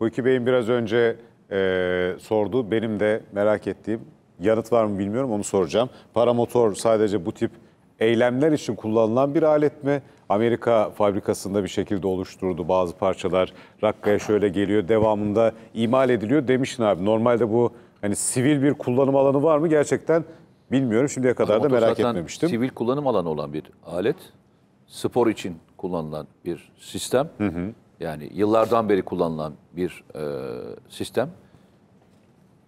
Bu iki Bey'in biraz önce e, sorduğu benim de merak ettiğim yanıt var mı bilmiyorum onu soracağım. Paramotor sadece bu tip eylemler için kullanılan bir alet mi? Amerika fabrikasında bir şekilde oluşturdu. bazı parçalar. Rakka'ya şöyle geliyor devamında imal ediliyor demiştin abi. Normalde bu hani sivil bir kullanım alanı var mı gerçekten bilmiyorum. Şimdiye kadar da merak etmemiştim. Sivil kullanım alanı olan bir alet. Spor için kullanılan bir sistem. Hı hı yani yıllardan beri kullanılan bir e, sistem.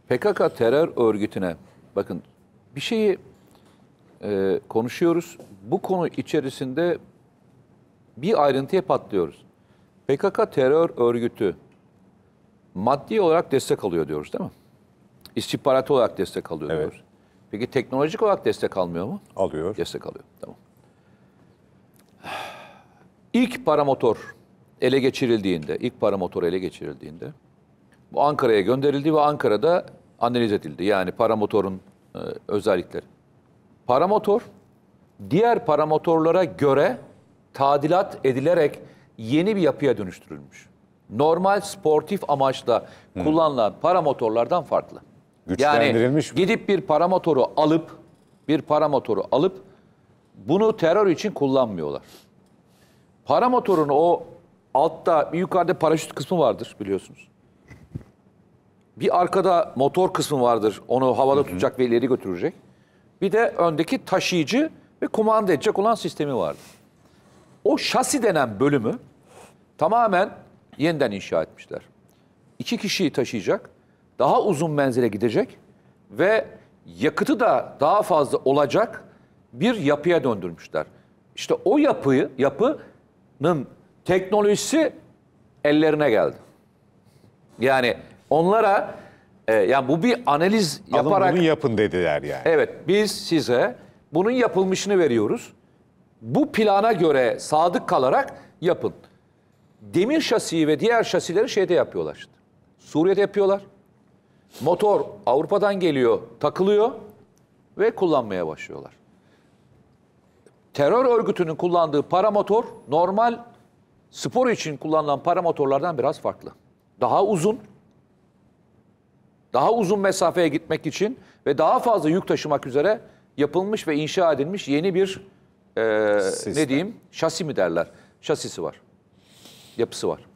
PKK terör örgütüne bakın bir şeyi e, konuşuyoruz. Bu konu içerisinde bir ayrıntıya patlıyoruz. PKK terör örgütü maddi olarak destek alıyor diyoruz değil mi? İstihbarat olarak destek alıyor evet. diyoruz. Peki teknolojik olarak destek almıyor mu? Alıyor. Destek alıyor. Tamam. İlk paramotor ele geçirildiğinde, ilk paramotor ele geçirildiğinde bu Ankara'ya gönderildi ve Ankara'da analiz edildi. Yani paramotorun e, özellikleri. Paramotor diğer paramotorlara göre tadilat edilerek yeni bir yapıya dönüştürülmüş. Normal sportif amaçla hmm. kullanılan paramotorlardan farklı. Yani gidip bir paramotoru alıp bir paramotoru alıp bunu terör için kullanmıyorlar. Paramotorun o Altta bir yukarıda paraşüt kısmı vardır biliyorsunuz. Bir arkada motor kısmı vardır. Onu havada tutacak ve ileri götürecek. Bir de öndeki taşıyıcı ve kumanda edecek olan sistemi vardır. O şasi denen bölümü tamamen yeniden inşa etmişler. İki kişiyi taşıyacak, daha uzun menzile gidecek ve yakıtı da daha fazla olacak bir yapıya döndürmüşler. İşte o yapıyı, yapının teknolojisi ellerine geldi. Yani onlara e, yani bu bir analiz Alın yaparak... Alın bunu yapın dediler yani. Evet biz size bunun yapılmışını veriyoruz. Bu plana göre sadık kalarak yapın. Demir şasiyi ve diğer şasileri şeyde yapıyorlar işte. Suriye'de yapıyorlar. Motor Avrupa'dan geliyor, takılıyor ve kullanmaya başlıyorlar. Terör örgütünün kullandığı paramotor normal spor için kullanılan paramotorlardan biraz farklı. Daha uzun, daha uzun mesafeye gitmek için ve daha fazla yük taşımak üzere yapılmış ve inşa edilmiş yeni bir e, ne diyeyim şasi mi derler? Şasisi var. Yapısı var.